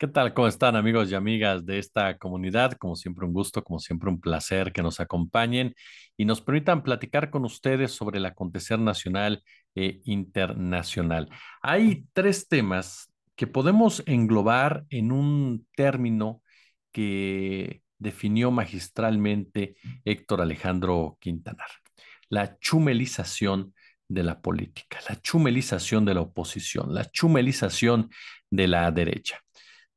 ¿Qué tal? ¿Cómo están amigos y amigas de esta comunidad? Como siempre un gusto, como siempre un placer que nos acompañen y nos permitan platicar con ustedes sobre el acontecer nacional e internacional. Hay tres temas que podemos englobar en un término que definió magistralmente Héctor Alejandro Quintanar, la chumelización de la política, la chumelización de la oposición, la chumelización de la derecha.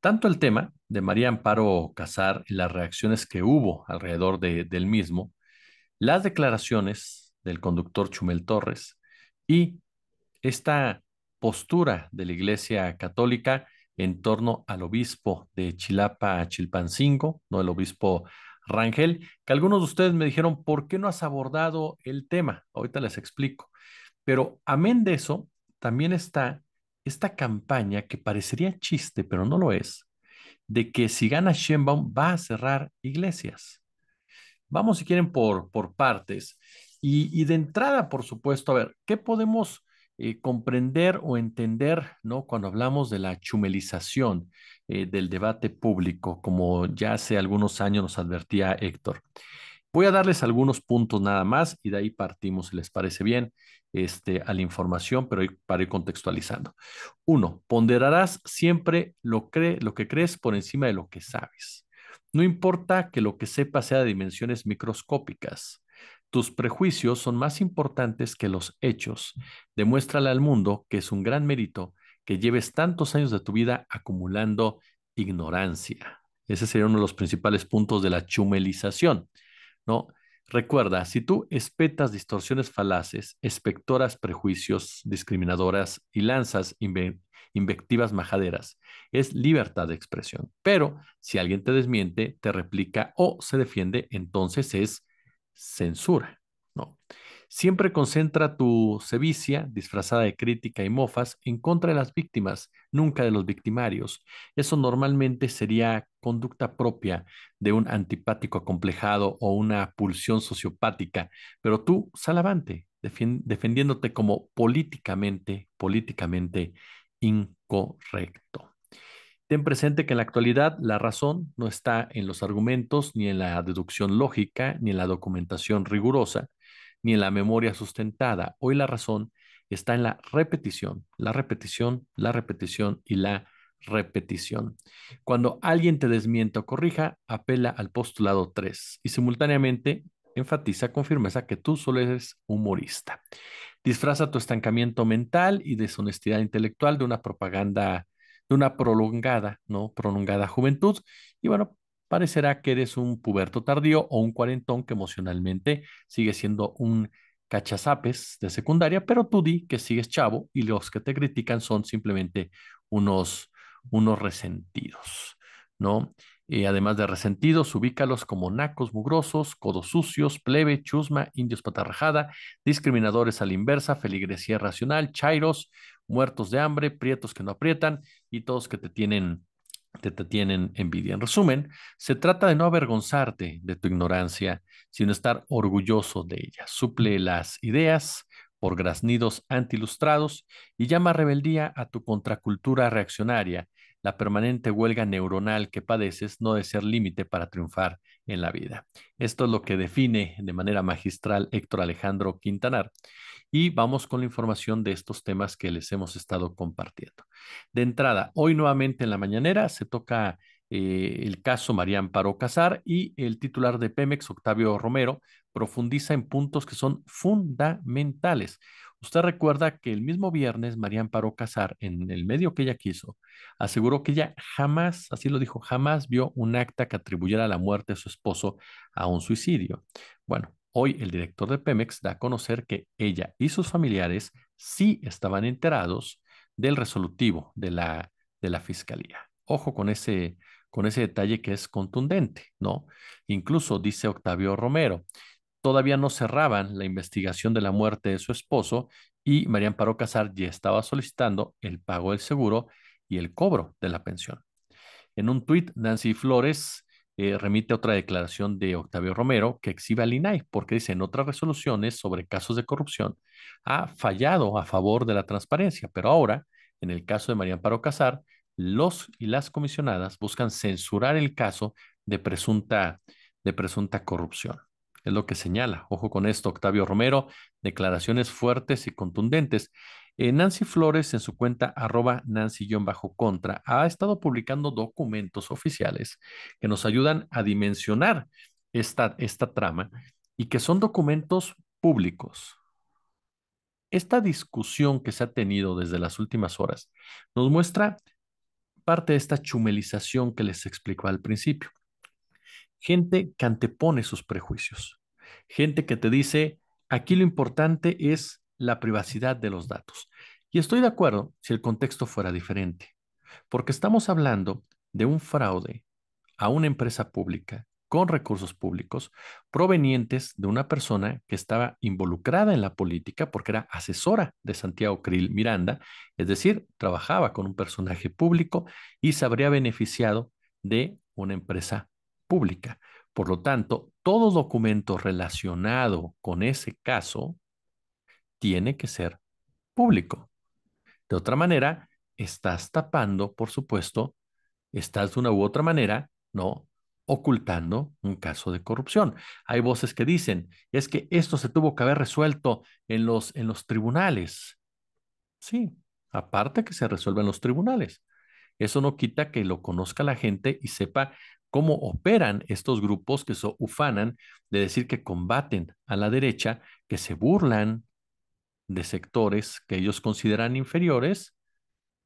Tanto el tema de María Amparo Casar y las reacciones que hubo alrededor del mismo, las declaraciones del conductor Chumel Torres y esta postura de la Iglesia Católica en torno al obispo de Chilapa, Chilpancingo, no el obispo Rangel, que algunos de ustedes me dijeron, ¿por qué no has abordado el tema? Ahorita les explico. Pero amén de eso, también está esta campaña que parecería chiste, pero no lo es, de que si gana Sheinbaum va a cerrar iglesias. Vamos, si quieren, por, por partes. Y, de entrada, por supuesto, a ver, ¿qué podemos eh, comprender o entender ¿no? cuando hablamos de la chumelización eh, del debate público, como ya hace algunos años nos advertía Héctor? Voy a darles algunos puntos nada más y de ahí partimos, si les parece bien, este, a la información, pero para ir contextualizando. Uno, ponderarás siempre lo, lo que crees por encima de lo que sabes. No importa que lo que sepa sea de dimensiones microscópicas. Tus prejuicios son más importantes que los hechos. Demuéstrale al mundo que es un gran mérito que lleves tantos años de tu vida acumulando ignorancia. Ese sería uno de los principales puntos de la chumelización. ¿no? Recuerda, si tú espetas distorsiones falaces, espectoras prejuicios discriminadoras y lanzas invectivas majaderas, es libertad de expresión. Pero si alguien te desmiente, te replica o se defiende, entonces es censura. ¿no? Siempre concentra tu sevicia, disfrazada de crítica y mofas, en contra de las víctimas, nunca de los victimarios. Eso normalmente sería conducta propia de un antipático acomplejado o una pulsión sociopática, pero tú salavante, defendiéndote como políticamente, políticamente incorrecto. Ten presente que en la actualidad la razón no está en los argumentos, ni en la deducción lógica, ni en la documentación rigurosa, ni en la memoria sustentada. Hoy la razón está en la repetición, la repetición, la repetición y la repetición. Cuando alguien te desmienta o corrija, apela al postulado 3 y simultáneamente enfatiza con firmeza que tú solo eres humorista. Disfraza tu estancamiento mental y deshonestidad intelectual de una propaganda, de una prolongada, ¿no? Prolongada juventud. Y bueno, parecerá que eres un puberto tardío o un cuarentón que emocionalmente sigue siendo un cachazapes de secundaria, pero tú di que sigues chavo y los que te critican son simplemente unos, unos resentidos, ¿no? Y eh, además de resentidos, ubícalos como nacos mugrosos, codos sucios, plebe, chusma, indios patarrajada, discriminadores a la inversa, feligresía racional, chairos, muertos de hambre, prietos que no aprietan y todos que te tienen te tienen envidia. En resumen, se trata de no avergonzarte de tu ignorancia, sino estar orgulloso de ella. Suple las ideas por graznidos antilustrados y llama rebeldía a tu contracultura reaccionaria, la permanente huelga neuronal que padeces no de ser límite para triunfar en la vida. Esto es lo que define de manera magistral Héctor Alejandro Quintanar y vamos con la información de estos temas que les hemos estado compartiendo. De entrada, hoy nuevamente en la mañanera se toca eh, el caso María Amparo Casar y el titular de Pemex, Octavio Romero, profundiza en puntos que son fundamentales. Usted recuerda que el mismo viernes María Amparo Casar, en el medio que ella quiso, aseguró que ella jamás, así lo dijo, jamás vio un acta que atribuyera la muerte de su esposo a un suicidio. Bueno, Hoy el director de Pemex da a conocer que ella y sus familiares sí estaban enterados del resolutivo de la, fiscalía. Ojo con ese, con ese detalle que es contundente, ¿no? Incluso dice Octavio Romero, todavía no cerraban la investigación de la muerte de su esposo y María Amparo Casar ya estaba solicitando el pago del seguro y el cobro de la pensión. En un tuit, Nancy Flores eh, remite otra declaración de Octavio Romero que exhibe al INAI, porque dice en otras resoluciones sobre casos de corrupción ha fallado a favor de la transparencia, pero ahora, en el caso de María Amparo Casar, los y las comisionadas buscan censurar el caso de presunta, de presunta corrupción. Es lo que señala. Ojo con esto, Octavio Romero, declaraciones fuertes y contundentes. Eh, Nancy Flores, en su cuenta arroba Nancy-contra, ha estado publicando documentos oficiales que nos ayudan a dimensionar esta, esta trama y que son documentos públicos. Esta discusión que se ha tenido desde las últimas horas nos muestra parte de esta chumelización que les explicó al principio gente que antepone sus prejuicios, gente que te dice, aquí lo importante es la privacidad de los datos. Y estoy de acuerdo si el contexto fuera diferente, porque estamos hablando de un fraude a una empresa pública con recursos públicos provenientes de una persona que estaba involucrada en la política porque era asesora de Santiago Krill Miranda, es decir, trabajaba con un personaje público y se habría beneficiado de una empresa pública. Por lo tanto, todo documento relacionado con ese caso tiene que ser público. De otra manera, estás tapando, por supuesto, estás de una u otra manera, ¿no? ocultando un caso de corrupción. Hay voces que dicen, es que esto se tuvo que haber resuelto en los, en los tribunales. Sí, aparte que se resuelva en los tribunales. Eso no quita que lo conozca la gente y sepa cómo operan estos grupos que se ufanan de decir que combaten a la derecha, que se burlan de sectores que ellos consideran inferiores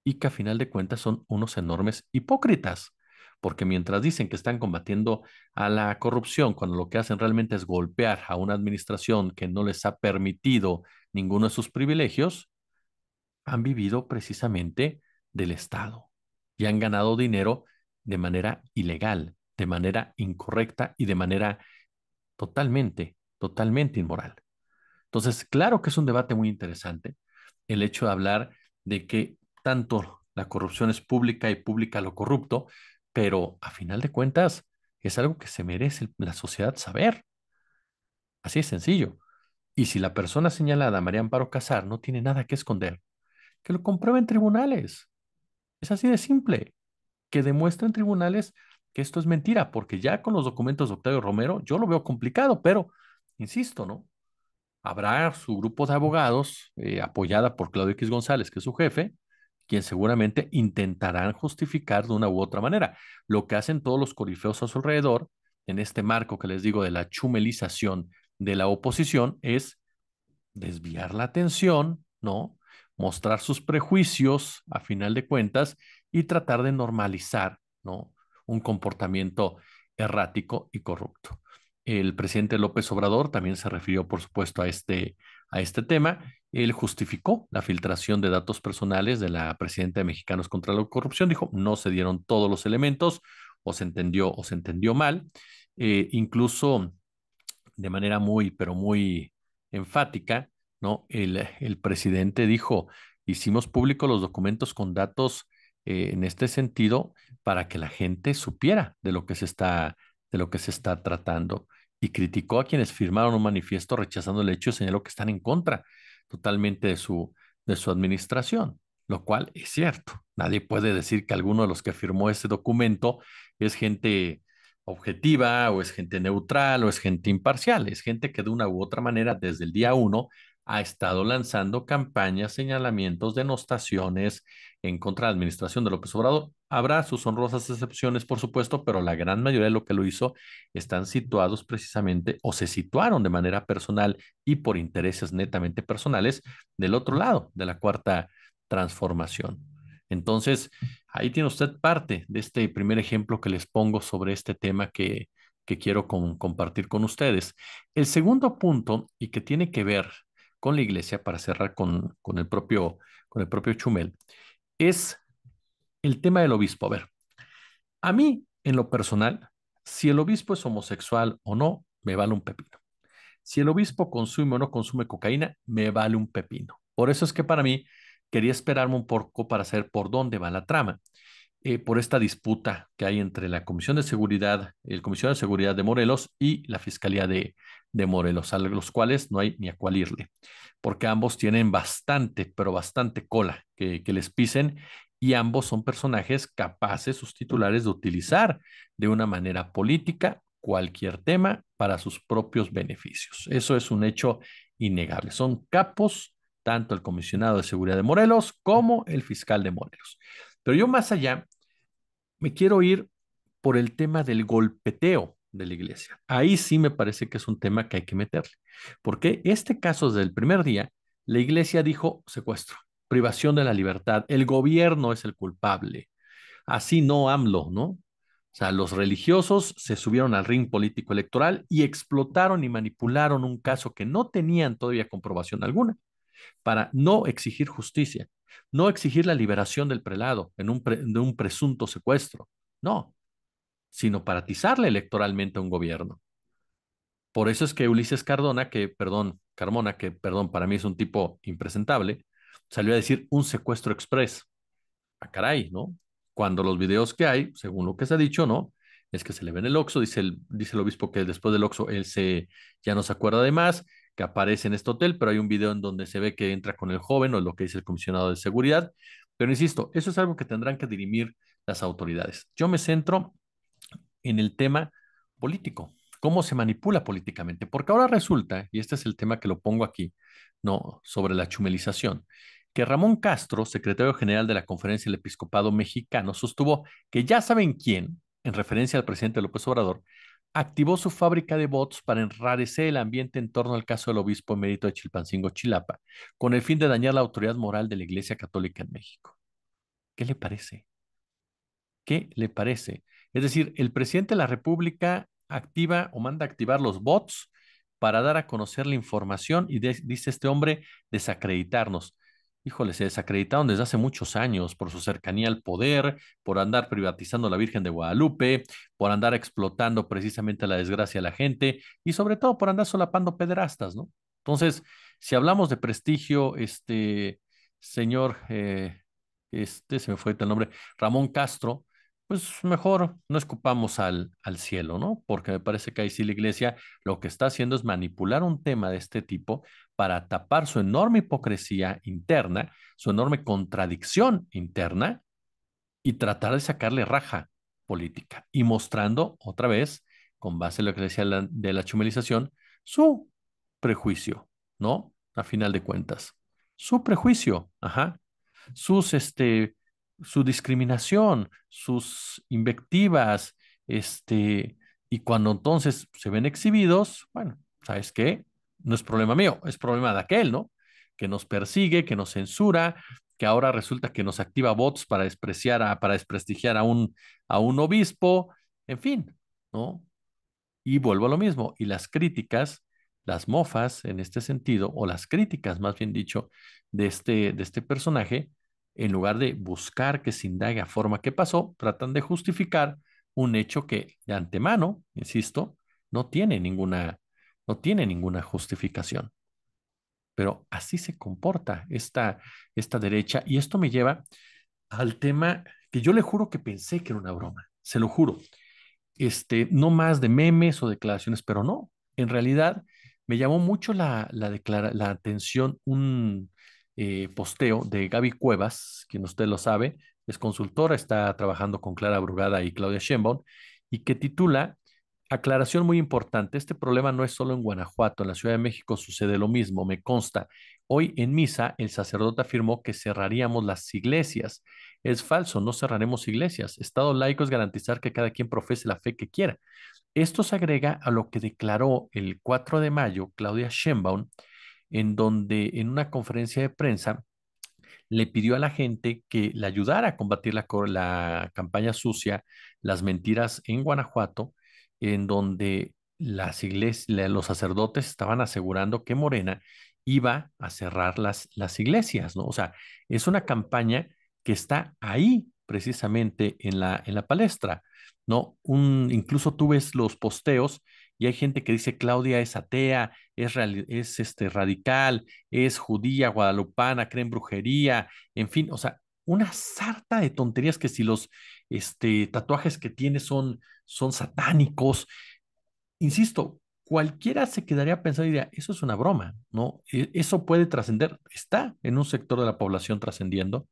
y que a final de cuentas son unos enormes hipócritas, porque mientras dicen que están combatiendo a la corrupción, cuando lo que hacen realmente es golpear a una administración que no les ha permitido ninguno de sus privilegios, han vivido precisamente del Estado y han ganado dinero de manera ilegal, de manera incorrecta y de manera totalmente, totalmente inmoral. Entonces, claro que es un debate muy interesante el hecho de hablar de que tanto la corrupción es pública y pública lo corrupto, pero a final de cuentas es algo que se merece la sociedad saber. Así es sencillo. Y si la persona señalada, María Amparo Casar, no tiene nada que esconder, que lo compruebe en tribunales. Es así de simple que en tribunales que esto es mentira, porque ya con los documentos de Octavio Romero yo lo veo complicado, pero insisto, ¿no? Habrá su grupo de abogados eh, apoyada por Claudio X González, que es su jefe, quien seguramente intentarán justificar de una u otra manera lo que hacen todos los corifeos a su alrededor en este marco que les digo de la chumelización de la oposición es desviar la atención, ¿no? mostrar sus prejuicios a final de cuentas y tratar de normalizar ¿no? un comportamiento errático y corrupto. El presidente López Obrador también se refirió, por supuesto, a este, a este tema. Él justificó la filtración de datos personales de la presidenta de Mexicanos contra la Corrupción. Dijo, no se dieron todos los elementos o se entendió o se entendió mal. Eh, incluso de manera muy, pero muy enfática, ¿no? El, presidente dijo, hicimos públicos los documentos con datos eh, en este sentido para que la gente supiera de lo que se está, de lo que se está tratando y criticó a quienes firmaron un manifiesto rechazando el hecho y señaló que están en contra totalmente de su, de su administración, lo cual es cierto. Nadie puede decir que alguno de los que firmó ese documento es gente objetiva o es gente neutral o es gente imparcial, es gente que de una u otra manera desde el día uno ha estado lanzando campañas, señalamientos, denostaciones en contra de la administración de López Obrador. Habrá sus honrosas excepciones, por supuesto, pero la gran mayoría de lo que lo hizo están situados precisamente o se situaron de manera personal y por intereses netamente personales del otro lado de la cuarta transformación. Entonces, ahí tiene usted parte de este primer ejemplo que les pongo sobre este tema que, que quiero compartir con ustedes. El segundo punto, y que tiene que ver con la iglesia, para cerrar con, con, el, propio, con el propio Chumel, es el tema del obispo. A ver, a mí, en lo personal, si el obispo es homosexual o no, me vale un pepino. Si el obispo consume o no consume cocaína, me vale un pepino. Por eso es que para mí quería esperarme un poco para saber por dónde va la trama. Eh, por esta disputa que hay entre la Comisión de Seguridad, el Comisión de Seguridad de Morelos y la Fiscalía de, Morelos, a los cuales no hay ni a cuál irle, porque ambos tienen bastante, pero bastante cola que les pisen y ambos son personajes capaces, sus titulares, de utilizar de una manera política cualquier tema para sus propios beneficios. Eso es un hecho innegable. Son capos tanto el comisionado de seguridad de Morelos como el fiscal de Morelos. Pero yo más allá me quiero ir por el tema del golpeteo de la iglesia. Ahí sí me parece que es un tema que hay que meterle, porque este caso desde el primer día, la iglesia dijo secuestro, privación de la libertad, el gobierno es el culpable. Así no AMLO, ¿no? O sea, los religiosos se subieron al ring político electoral y explotaron y manipularon un caso que no tenían todavía comprobación alguna para no exigir justicia. No exigir la liberación del prelado en un de un presunto secuestro, no, sino para atizarle electoralmente a un gobierno. Por eso es que Ulises Cardona, que, perdón, Carmona, que, perdón, para mí es un tipo impresentable, salió a decir un secuestro express. A ah, caray, ¿no? Cuando los videos que hay, según lo que se ha dicho, ¿no? Es que se le ven el oxo, dice el, dice el obispo que después del oxo él se, ya no se acuerda de más, que aparece en este hotel, pero hay un video en donde se ve que entra con el joven o lo que dice el comisionado de seguridad. Pero insisto, eso es algo que tendrán que dirimir las autoridades. Yo me centro en el tema político, cómo se manipula políticamente, porque ahora resulta, y este es el tema que lo pongo aquí, no sobre la chumelización, que Ramón Castro, secretario general de la Conferencia del Episcopado Mexicano, sostuvo que ya saben quién, en referencia al presidente López Obrador, activó su fábrica de bots para enrarecer el ambiente en torno al caso del obispo emérito de Chilpancingo Chilapa, con el fin de dañar la autoridad moral de la Iglesia Católica en México. ¿Qué le parece? ¿Qué le parece? Es decir, el presidente de la República activa o manda activar los bots para dar a conocer la información y dice este hombre desacreditarnos híjole, se desacreditaron desde hace muchos años por su cercanía al poder, por andar privatizando la Virgen de Guadalupe, por andar explotando precisamente la desgracia de la gente y sobre todo por andar solapando pedrastas, ¿no? Entonces, si hablamos de prestigio, este señor, eh, este se me fue el nombre, Ramón Castro, pues mejor no escupamos al, al cielo, ¿no? Porque me parece que ahí sí la iglesia lo que está haciendo es manipular un tema de este tipo para tapar su enorme hipocresía interna, su enorme contradicción interna y tratar de sacarle raja política y mostrando otra vez, con base en lo que decía de la chumelización, su prejuicio, ¿no? A final de cuentas, su prejuicio, ajá, sus, este, su discriminación, sus invectivas, este, y cuando entonces se ven exhibidos, bueno, ¿sabes qué? no es problema mío, es problema de aquel, ¿no? Que nos persigue, que nos censura, que ahora resulta que nos activa bots para despreciar, a, para desprestigiar a un, a un obispo, en fin, ¿no? Y vuelvo a lo mismo, y las críticas, las mofas en este sentido, o las críticas, más bien dicho, de este, de este personaje, en lugar de buscar que se indague a forma que pasó, tratan de justificar un hecho que de antemano, insisto, no tiene ninguna, no tiene ninguna justificación. Pero así se comporta esta, esta derecha. Y esto me lleva al tema que yo le juro que pensé que era una broma, se lo juro. Este, no más de memes o declaraciones, pero no. En realidad, me llamó mucho la, atención un eh, posteo de Gaby Cuevas, quien usted lo sabe, es consultora, está trabajando con Clara Brugada y Claudia Sheinbaum, y que titula Aclaración muy importante, este problema no es solo en Guanajuato, en la Ciudad de México sucede lo mismo, me consta. Hoy en misa el sacerdote afirmó que cerraríamos las iglesias. Es falso, no cerraremos iglesias. Estado laico es garantizar que cada quien profese la fe que quiera. Esto se agrega a lo que declaró el 4 de mayo Claudia Sheinbaum, en donde en una conferencia de prensa le pidió a la gente que le ayudara a combatir la campaña sucia, las mentiras en Guanajuato en donde las los sacerdotes estaban asegurando que Morena iba a cerrar las, las iglesias, ¿no? O sea, es una campaña que está ahí precisamente en la, en la palestra, ¿no? Un, incluso tú ves los posteos y hay gente que dice Claudia es atea, es, este, radical, es judía, guadalupana, cree en brujería, en fin, o sea, una sarta de tonterías que si los este, tatuajes que tiene son son satánicos. Insisto, cualquiera se quedaría pensando y diría, eso es una broma, ¿no? E, eso puede trascender, está en un sector de la población trascendiendo.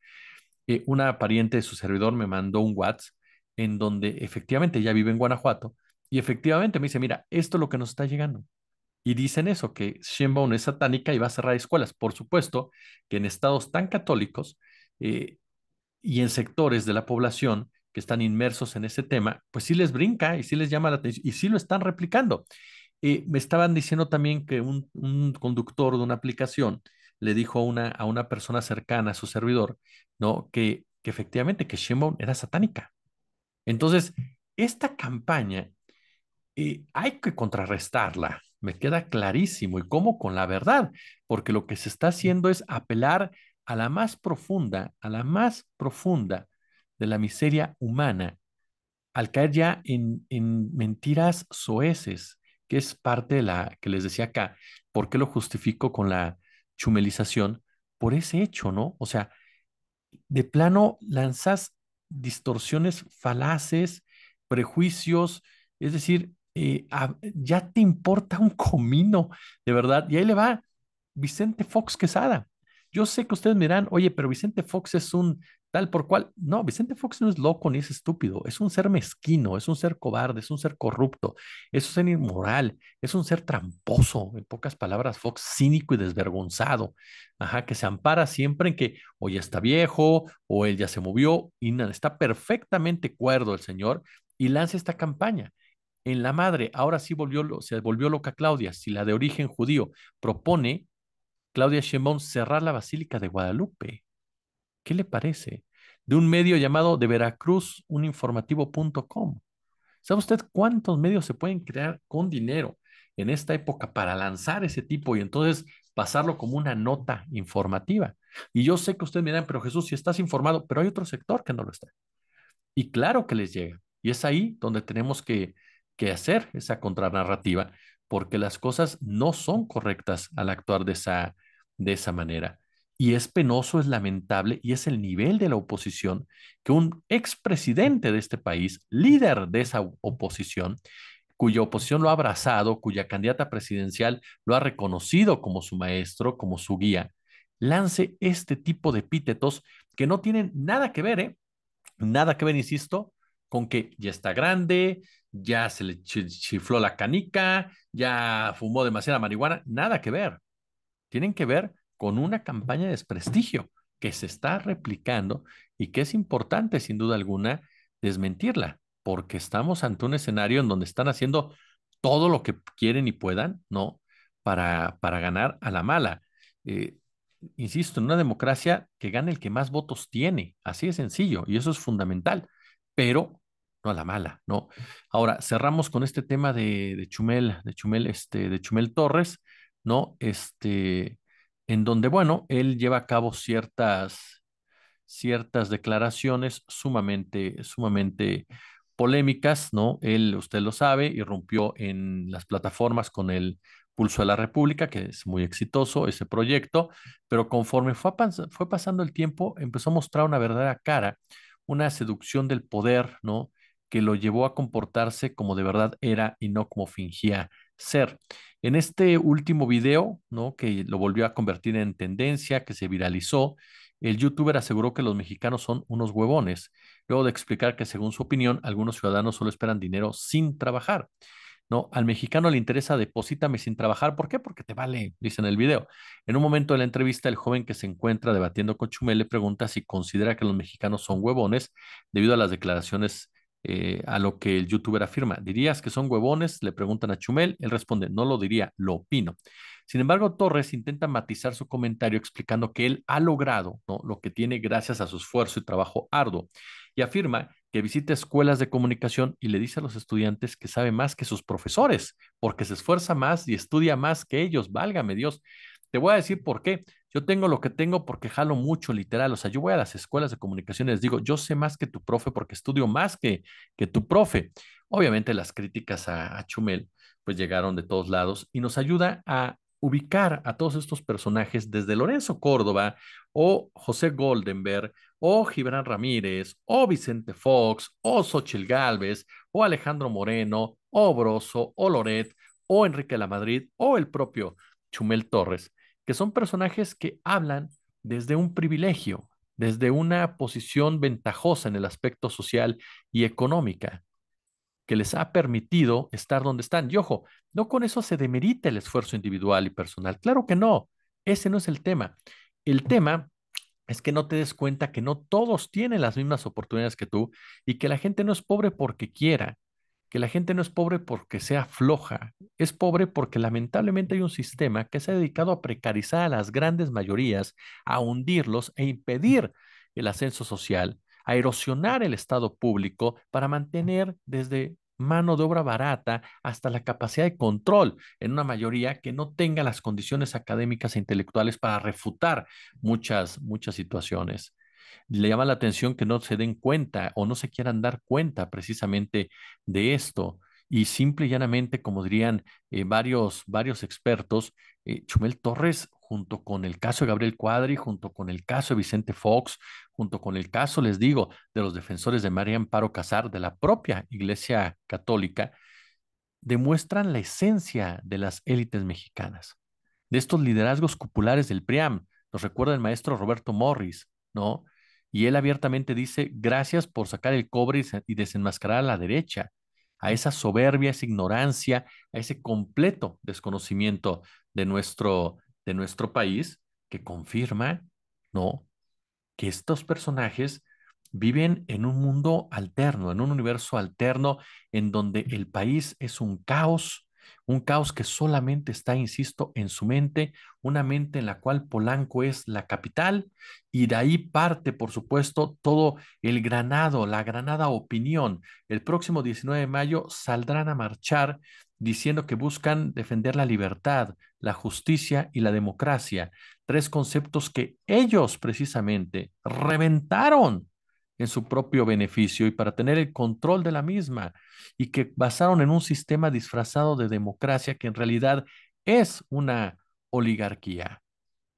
Eh, una pariente de su servidor me mandó un WhatsApp en donde efectivamente ya vive en Guanajuato y efectivamente me dice, mira, esto es lo que nos está llegando. Y dicen eso, que Sheinbaum es satánica y va a cerrar escuelas. Por supuesto que en estados tan católicos eh, y en sectores de la población que están inmersos en ese tema, pues sí les brinca y sí les llama la atención y sí lo están replicando. Eh, me estaban diciendo también que un, conductor de una aplicación le dijo a una, a una persona cercana a su servidor, ¿no? Que, efectivamente que Shimon era satánica. Entonces, esta campaña eh, hay que contrarrestarla, me queda clarísimo, y cómo con la verdad, porque lo que se está haciendo es apelar a la más profunda, a la más profunda de la miseria humana, al caer ya en, mentiras soeces, que es parte de la que les decía acá, ¿por qué lo justifico con la chumelización? Por ese hecho, ¿no? O sea, de plano lanzas distorsiones falaces, prejuicios, es decir, eh, ya te importa un comino, de verdad. Y ahí le va Vicente Fox Quesada. Yo sé que ustedes miran oye, pero Vicente Fox es un tal por cual. No, Vicente Fox no es loco ni es estúpido, es un ser mezquino, es un ser cobarde, es un ser corrupto, es un ser inmoral, es un ser tramposo, en pocas palabras, Fox cínico y desvergonzado, ajá, que se ampara siempre en que o ya está viejo o él ya se movió y está perfectamente cuerdo el señor y lanza esta campaña. En la madre, ahora sí volvió, se volvió loca Claudia, si la de origen judío propone Claudia Sheinbaum cerrar la Basílica de Guadalupe ¿Qué le parece? De un medio llamado de Veracruz, uninformativo.com. ¿Sabe usted cuántos medios se pueden crear con dinero en esta época para lanzar ese tipo y entonces pasarlo como una nota informativa? Y yo sé que ustedes miran, pero Jesús, si estás informado, pero hay otro sector que no lo está. Y claro que les llega. Y es ahí donde tenemos que, que hacer esa contranarrativa, porque las cosas no son correctas al actuar de esa, de esa manera. Y es penoso, es lamentable y es el nivel de la oposición que un mm. expresidente de este país, líder de esa oposición, cuya oposición lo ha abrazado, cuya candidata presidencial lo ha reconocido como su maestro, como su guía, lance este tipo de epítetos que no tienen nada que ver, ¿eh? Nada que ver, insisto, con que ya está grande, ya se le chifló la canica, ya fumó demasiada marihuana, nada que ver. Tienen que ver con una campaña de desprestigio que se está replicando y que es importante, sin duda alguna, desmentirla, porque estamos ante un escenario en donde están haciendo todo lo que quieren y puedan, ¿no? Para, para ganar a la mala. Eh, insisto, en una democracia que gane el que más votos tiene, así de sencillo, y eso es fundamental, pero no a la mala, ¿no? Ahora, cerramos con este tema de, de Chumel, de Chumel, este, de Chumel Torres, ¿no? Este, en donde, bueno, él lleva a cabo ciertas, ciertas declaraciones sumamente, sumamente polémicas, ¿no? Él, usted lo sabe, irrumpió en las plataformas con el Pulso de la República, que es muy exitoso ese proyecto, pero conforme fue, fue pasando el tiempo, empezó a mostrar una verdadera cara, una seducción del poder, ¿no? Que lo llevó a comportarse como de verdad era y no como fingía ser. En este último video, ¿no? que lo volvió a convertir en tendencia, que se viralizó, el youtuber aseguró que los mexicanos son unos huevones, luego de explicar que según su opinión, algunos ciudadanos solo esperan dinero sin trabajar. No, al mexicano le interesa deposítame sin trabajar. ¿Por qué? Porque te vale, dice en el video. En un momento de la entrevista, el joven que se encuentra debatiendo con Chumel le pregunta si considera que los mexicanos son huevones debido a las declaraciones eh, a lo que el youtuber afirma. ¿Dirías que son huevones? Le preguntan a Chumel. Él responde, no lo diría, lo opino. Sin embargo, Torres intenta matizar su comentario explicando que él ha logrado lo que tiene gracias a su esfuerzo y trabajo arduo y afirma que visita escuelas de comunicación y le dice a los estudiantes que sabe más que sus profesores porque se esfuerza más y estudia más que ellos. Válgame Dios. Te voy a decir por qué. Yo tengo lo que tengo porque jalo mucho, literal. O sea, yo voy a las escuelas de comunicaciones digo, yo sé más que tu profe porque estudio más que, que tu profe. Obviamente las críticas a, Chumel pues llegaron de todos lados y nos ayuda a ubicar a todos estos personajes desde Lorenzo Córdoba o José Goldenberg o Gibran Ramírez o Vicente Fox o Xochil Galvez o Alejandro Moreno o Broso o Loret o Enrique Lamadrid o el propio Chumel Torres que son personajes que hablan desde un privilegio, desde una posición ventajosa en el aspecto social y económica, que les ha permitido estar donde están. Y ojo, no con eso se demerita el esfuerzo individual y personal. Claro que no, ese no es el tema. El tema es que no te des cuenta que no todos tienen las mismas oportunidades que tú y que la gente no es pobre porque quiera, que la gente no es pobre porque sea floja, es pobre porque lamentablemente hay un sistema que se ha dedicado a precarizar a las grandes mayorías, a hundirlos e impedir el ascenso social, a erosionar el Estado público para mantener desde mano de obra barata hasta la capacidad de control en una mayoría que no tenga las condiciones académicas e intelectuales para refutar muchas, muchas situaciones le llama la atención que no se den cuenta o no se quieran dar cuenta precisamente de esto. Y simple y llanamente, como dirían eh, varios, varios expertos, eh, Chumel Torres, junto con el caso de Gabriel Cuadri, junto con el caso de Vicente Fox, junto con el caso, les digo, de los defensores de María Amparo Casar, de la propia Iglesia Católica, demuestran la esencia de las élites mexicanas, de estos liderazgos populares del PRIAM. Nos recuerda el maestro Roberto Morris, ¿no? y él abiertamente dice, gracias por sacar el cobre y desenmascarar a la derecha, a esa soberbia, a esa ignorancia, a ese completo desconocimiento de nuestro, de nuestro país, que confirma, ¿no? Que estos personajes viven en un mundo alterno, en un universo alterno, en donde el país es un caos, un caos que solamente está, insisto, en su mente, una mente en la cual Polanco es la capital y de ahí parte, por supuesto, todo el granado, la granada opinión. El próximo 19 de mayo saldrán a marchar diciendo que buscan defender la libertad, la justicia y la democracia, tres conceptos que ellos precisamente reventaron en su propio beneficio y para tener el control de la misma, y que basaron en un sistema disfrazado de democracia que en realidad es una oligarquía,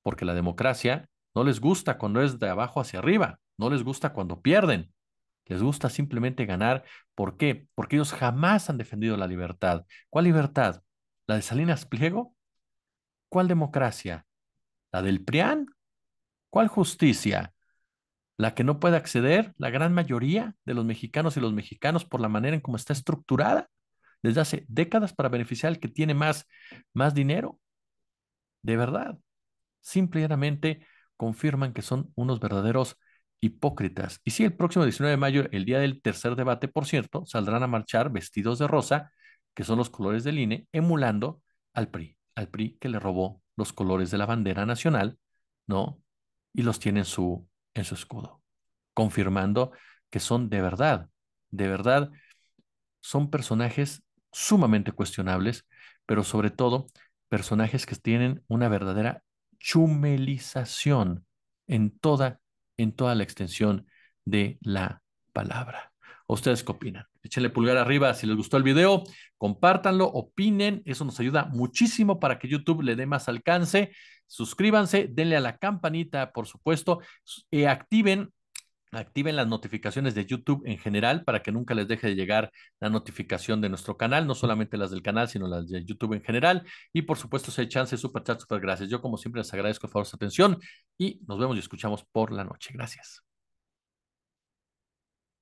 porque la democracia no les gusta cuando es de abajo hacia arriba, no les gusta cuando pierden, les gusta simplemente ganar. ¿Por qué? Porque ellos jamás han defendido la libertad. ¿Cuál libertad? ¿La de Salinas Pliego? ¿Cuál democracia? ¿La del PRIAN? ¿Cuál justicia? la que no puede acceder la gran mayoría de los mexicanos y los mexicanos por la manera en cómo está estructurada desde hace décadas para beneficiar al que tiene más, más dinero. De verdad, simplemente confirman que son unos verdaderos hipócritas. Y si el próximo 19 de mayo, el día del tercer debate, por cierto, saldrán a marchar vestidos de rosa, que son los colores del INE, emulando al PRI, al PRI que le robó los colores de la bandera nacional, ¿no? Y los tiene en su en su escudo, confirmando que son de verdad, de verdad, son personajes sumamente cuestionables, pero sobre todo personajes que tienen una verdadera chumelización en toda, en toda la extensión de la palabra. ¿Ustedes qué opinan? Échenle pulgar arriba si les gustó el video, compártanlo, opinen, eso nos ayuda muchísimo para que YouTube le dé más alcance. Suscríbanse, denle a la campanita, por supuesto, y eh, activen activen las notificaciones de YouTube en general para que nunca les deje de llegar la notificación de nuestro canal, no solamente las del canal, sino las de YouTube en general. Y por supuesto, si hay chance, super chat, super gracias. Yo, como siempre, les agradezco por favor su atención y nos vemos y escuchamos por la noche. Gracias.